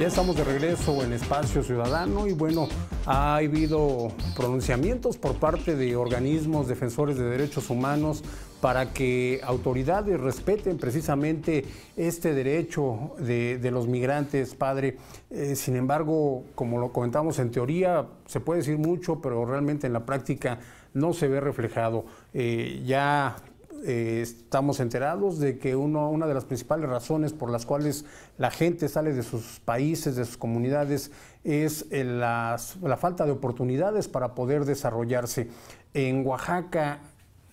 Ya estamos de regreso en Espacio Ciudadano y bueno, ha habido pronunciamientos por parte de organismos defensores de derechos humanos para que autoridades respeten precisamente este derecho de, los migrantes, padre. Eh, sin embargo, como lo comentamos en teoría, se puede decir mucho, pero realmente en la práctica no se ve reflejado. Eh, ya eh, estamos enterados de que una de las principales razones por las cuales la gente sale de sus países, de sus comunidades, es eh, la falta de oportunidades para poder desarrollarse. En Oaxaca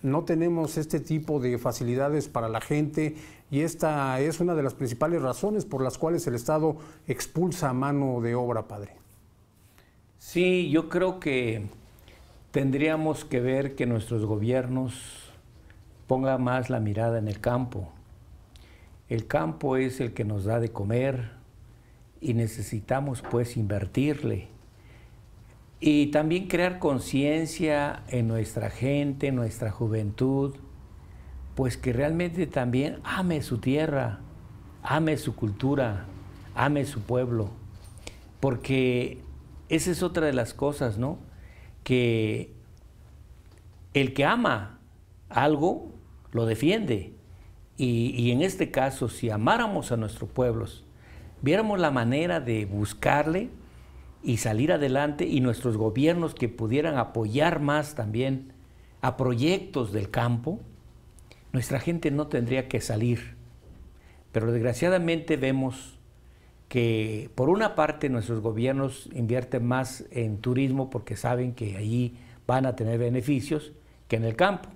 no tenemos este tipo de facilidades para la gente y esta es una de las principales razones por las cuales el Estado expulsa a mano de obra, padre. Sí, yo creo que tendríamos que ver que nuestros gobiernos ponga más la mirada en el campo. El campo es el que nos da de comer y necesitamos pues invertirle. Y también crear conciencia en nuestra gente, en nuestra juventud, pues que realmente también ame su tierra, ame su cultura, ame su pueblo. Porque esa es otra de las cosas, ¿no? Que el que ama algo lo defiende. Y, en este caso, si amáramos a nuestros pueblos, viéramos la manera de buscarle y salir adelante y nuestros gobiernos que pudieran apoyar más también a proyectos del campo, nuestra gente no tendría que salir. Pero desgraciadamente vemos que por una parte nuestros gobiernos invierten más en turismo porque saben que allí van a tener beneficios que en el campo.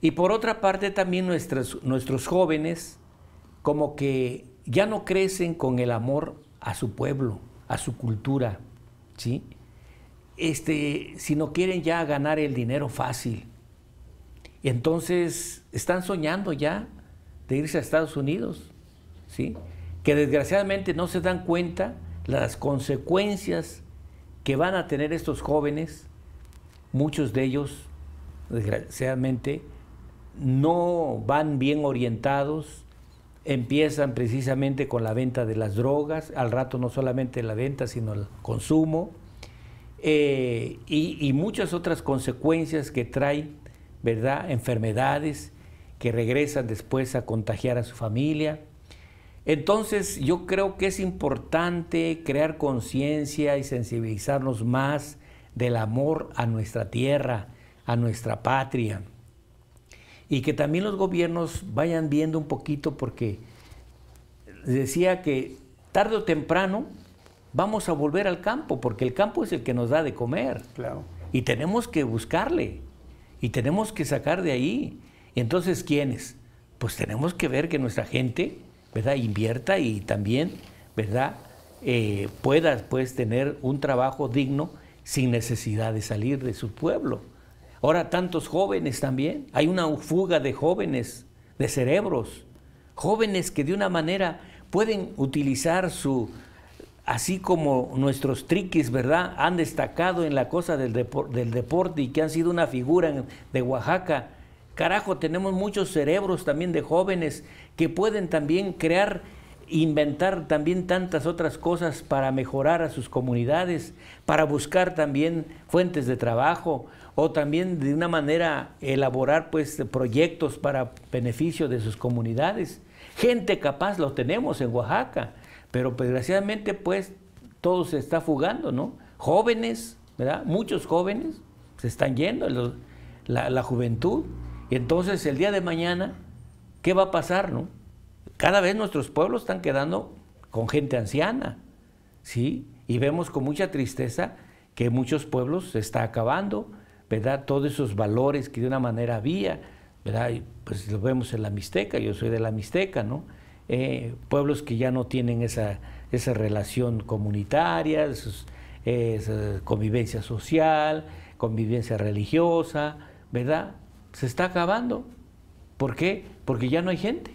Y por otra parte también nuestros, nuestros jóvenes como que ya no crecen con el amor a su pueblo, a su cultura, ¿sí? Este, si no quieren ya ganar el dinero fácil. entonces están soñando ya de irse a Estados Unidos, ¿sí? Que desgraciadamente no se dan cuenta las consecuencias que van a tener estos jóvenes, muchos de ellos, desgraciadamente, no van bien orientados, empiezan precisamente con la venta de las drogas, al rato no solamente la venta, sino el consumo, eh, y, muchas otras consecuencias que trae, ¿verdad? Enfermedades que regresan después a contagiar a su familia. Entonces yo creo que es importante crear conciencia y sensibilizarnos más del amor a nuestra tierra, a nuestra patria y que también los gobiernos vayan viendo un poquito porque decía que tarde o temprano vamos a volver al campo, porque el campo es el que nos da de comer. Y tenemos que buscarle y tenemos que sacar de ahí. Entonces, ¿quiénes? Pues tenemos que ver que nuestra gente, ¿verdad?, invierta y también, ¿verdad?, eh, pueda pues, tener un trabajo digno sin necesidad de salir de su pueblo. Ahora tantos jóvenes también, hay una fuga de jóvenes, de cerebros, jóvenes que de una manera pueden utilizar su, así como nuestros triquis, ¿verdad? Han destacado en la cosa del, deporte y que han sido una figura de Oaxaca. Carajo, tenemos muchos cerebros también de jóvenes que pueden también crear, inventar también tantas otras cosas para mejorar a sus comunidades, para buscar también fuentes de trabajo, o también de una manera elaborar pues proyectos para beneficio de sus comunidades. Gente capaz lo tenemos en Oaxaca, pero desgraciadamente pues todo se está fugando, ¿no? Jóvenes, Muchos jóvenes se están yendo, la, juventud. Y entonces el día de mañana, ¿qué va a pasar, no? Cada vez nuestros pueblos están quedando con gente anciana, ¿sí? Y vemos con mucha tristeza que muchos pueblos se está acabando, todos esos valores que de una manera había, ¿verdad? pues lo vemos en la Mixteca, yo soy de la Mixteca, ¿no? Eh, pueblos que ya no tienen esa, relación comunitaria, esa convivencia social, convivencia religiosa, ¿verdad? Se está acabando. ¿Por qué? Porque ya no hay gente.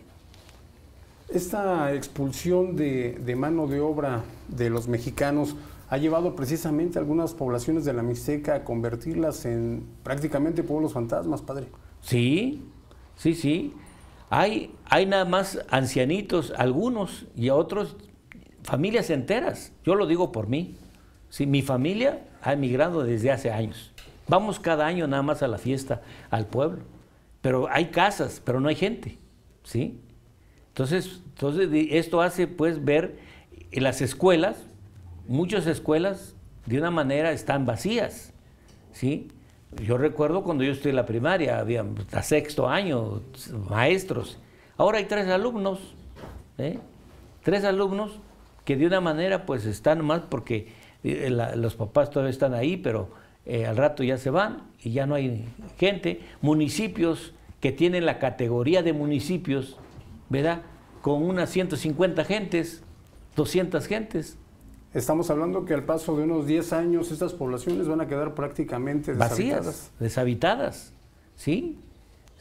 Esta expulsión de, de mano de obra de los mexicanos, ha llevado precisamente algunas poblaciones de la Mixteca a convertirlas en prácticamente pueblos fantasmas, padre. Sí, sí, sí. Hay, hay nada más ancianitos, algunos, y a otros familias enteras. Yo lo digo por mí. Sí, mi familia ha emigrado desde hace años. Vamos cada año nada más a la fiesta, al pueblo. Pero hay casas, pero no hay gente. ¿sí? Entonces, entonces esto hace pues ver las escuelas, muchas escuelas de una manera están vacías, ¿sí? Yo recuerdo cuando yo estuve en la primaria, había pues, hasta sexto año maestros. Ahora hay tres alumnos, ¿eh? tres alumnos que de una manera pues están más porque eh, los papás todavía están ahí, pero eh, al rato ya se van y ya no hay gente. Municipios que tienen la categoría de municipios, ¿verdad? Con unas 150 gentes, 200 gentes. Estamos hablando que al paso de unos 10 años estas poblaciones van a quedar prácticamente deshabitadas. Vacías, deshabitadas, ¿sí?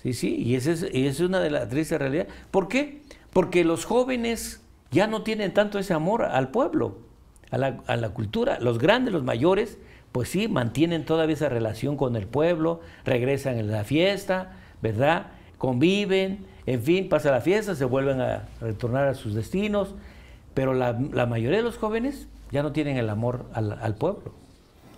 Sí, sí, y esa es, una de las tristes realidades. ¿Por qué? Porque los jóvenes ya no tienen tanto ese amor al pueblo, a la, cultura. Los grandes, los mayores, pues sí, mantienen todavía esa relación con el pueblo, regresan a la fiesta, ¿verdad? Conviven, en fin, pasa la fiesta, se vuelven a retornar a sus destinos, pero la, la mayoría de los jóvenes ya no tienen el amor al, pueblo,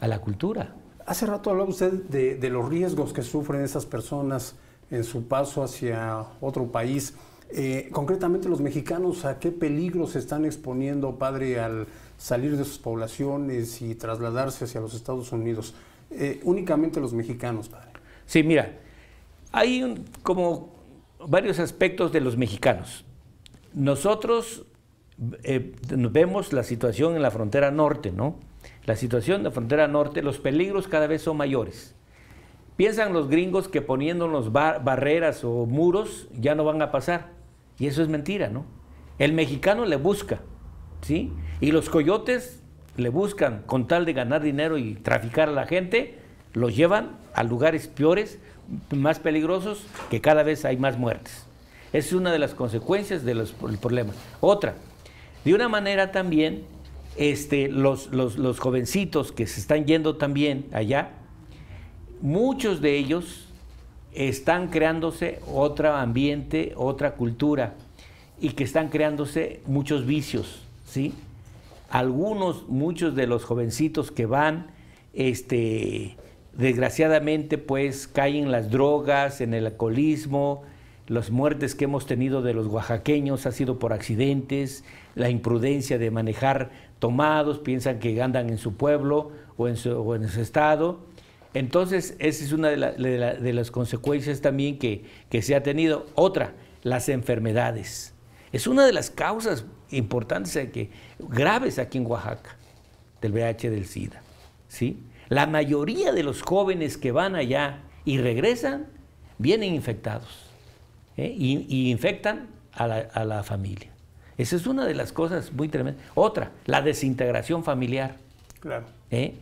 a la cultura. Hace rato hablaba usted de, los riesgos que sufren esas personas en su paso hacia otro país. Eh, concretamente los mexicanos, ¿a qué peligros se están exponiendo, padre, al salir de sus poblaciones y trasladarse hacia los Estados Unidos? Eh, únicamente los mexicanos, padre. Sí, mira, hay como varios aspectos de los mexicanos. Nosotros eh, vemos la situación en la frontera norte, ¿no? La situación de la frontera norte, los peligros cada vez son mayores. Piensan los gringos que poniéndonos barreras o muros ya no van a pasar. Y eso es mentira, ¿no? El mexicano le busca, ¿sí? Y los coyotes le buscan con tal de ganar dinero y traficar a la gente, los llevan a lugares peores, más peligrosos, que cada vez hay más muertes. Esa es una de las consecuencias del problema. Otra, de una manera también, este, los, jovencitos que se están yendo también allá, muchos de ellos están creándose otro ambiente, otra cultura, y que están creándose muchos vicios, ¿sí? Algunos, muchos de los jovencitos que van, este, desgraciadamente, pues caen en las drogas, en el alcoholismo, las muertes que hemos tenido de los oaxaqueños ha sido por accidentes, la imprudencia de manejar tomados, piensan que andan en su pueblo o en su, estado. Entonces, esa es una de, las consecuencias también que, se ha tenido. Otra, las enfermedades. Es una de las causas importantes, que, graves aquí en Oaxaca, del VIH, del SIDA. ¿sí? La mayoría de los jóvenes que van allá y regresan, vienen infectados. ¿eh? y, infectan a la, familia. Esa es una de las cosas muy tremendas. Otra, la desintegración familiar. Claro. ¿Eh?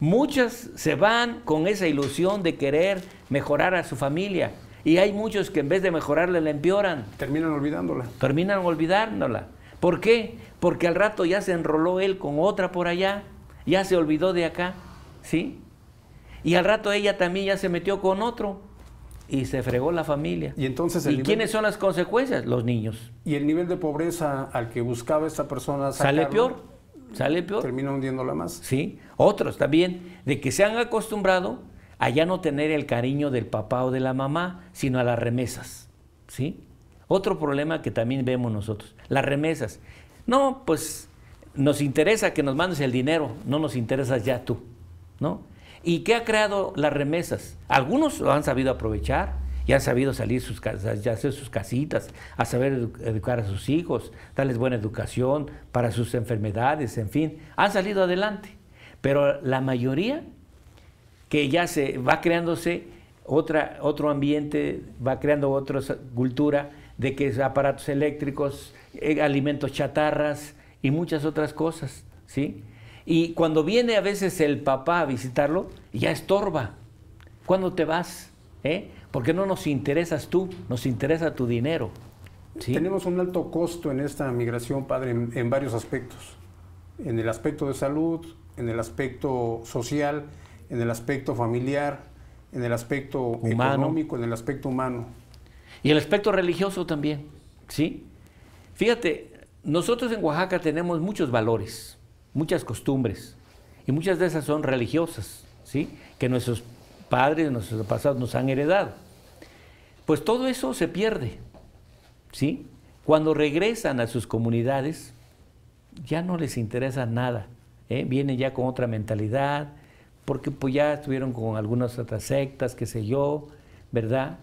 Muchas se van con esa ilusión de querer mejorar a su familia. Y hay muchos que en vez de mejorarla la empeoran. Terminan olvidándola. Terminan olvidándola. ¿Por qué? Porque al rato ya se enroló él con otra por allá, ya se olvidó de acá, ¿sí? Y al rato ella también ya se metió con otro y se fregó la familia. ¿Y, entonces ¿Y quiénes son las consecuencias? Los niños. ¿Y el nivel de pobreza al que buscaba esta persona sale peor? ¿Sale peor? Termina hundiéndola más. Sí. Otros también, de que se han acostumbrado a ya no tener el cariño del papá o de la mamá, sino a las remesas. ¿Sí? Otro problema que también vemos nosotros, las remesas. No, pues nos interesa que nos mandes el dinero, no nos interesas ya tú, ¿no? ¿Y qué ha creado las remesas? Algunos lo han sabido aprovechar y han sabido salir sus casas, ya hacer sus casitas, a saber educar a sus hijos, darles buena educación para sus enfermedades, en fin, han salido adelante. Pero la mayoría que ya se va creándose otra, otro ambiente, va creando otra cultura de que es aparatos eléctricos, eh, alimentos chatarras y muchas otras cosas, ¿sí? Y cuando viene a veces el papá a visitarlo, ya estorba. ¿Cuándo te vas? ¿Eh? Porque no nos interesas tú, nos interesa tu dinero. Tenemos un alto costo en esta migración, padre, en, varios aspectos. En el aspecto de salud, en el aspecto social, en el aspecto familiar, en el aspecto económico, en el aspecto humano. Y el aspecto religioso también, ¿sí? Fíjate, nosotros en Oaxaca tenemos muchos valores muchas costumbres y muchas de esas son religiosas, ¿sí? Que nuestros padres, nuestros pasados nos han heredado. Pues todo eso se pierde, ¿sí? Cuando regresan a sus comunidades, ya no les interesa nada. ¿eh? Vienen ya con otra mentalidad, porque pues ya estuvieron con algunas otras sectas, qué sé yo, ¿verdad?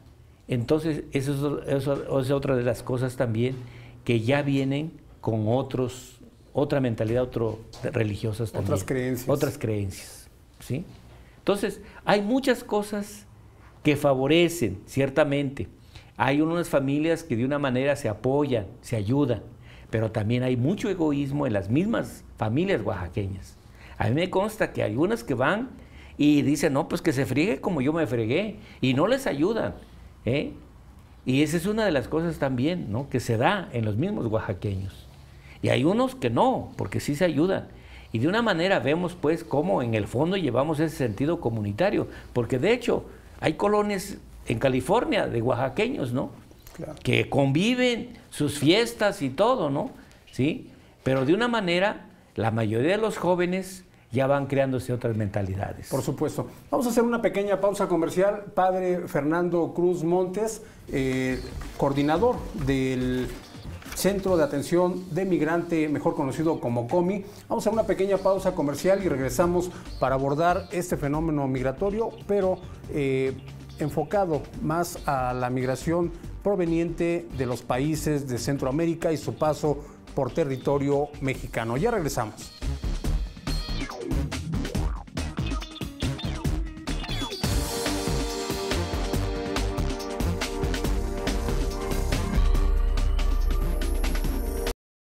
Entonces, eso eso es otra de las cosas también que ya vienen con otros otra mentalidad, otro religiosas también. Otras creencias. Otras creencias, ¿sí? Entonces, hay muchas cosas que favorecen, ciertamente. Hay unas familias que de una manera se apoyan, se ayudan, pero también hay mucho egoísmo en las mismas familias oaxaqueñas. A mí me consta que hay unas que van y dicen, no, pues que se friegue como yo me fregué, y no les ayudan. ¿eh? Y esa es una de las cosas también ¿no? que se da en los mismos oaxaqueños. Y hay unos que no, porque sí se ayudan. Y de una manera vemos pues cómo en el fondo llevamos ese sentido comunitario, porque de hecho hay colonias en California de oaxaqueños, ¿no? Que conviven sus fiestas y todo, ¿no? Sí, pero de una manera la mayoría de los jóvenes ya van creándose otras mentalidades. Por supuesto. Vamos a hacer una pequeña pausa comercial. Padre Fernando Cruz Montes, eh, coordinador del Centro de Atención de Migrante, mejor conocido como COMI. Vamos a una pequeña pausa comercial y regresamos para abordar este fenómeno migratorio, pero eh, enfocado más a la migración proveniente de los países de Centroamérica y su paso por territorio mexicano. Ya regresamos.